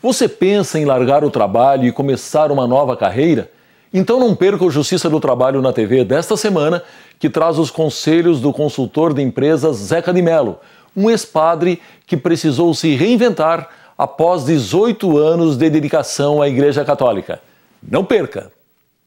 Você pensa em largar o trabalho e começar uma nova carreira? Então não perca o Justiça do Trabalho na TV desta semana, que traz os conselhos do consultor de empresas Zeca de Melo, um ex-padre que precisou se reinventar após 18 anos de dedicação à Igreja Católica. Não perca!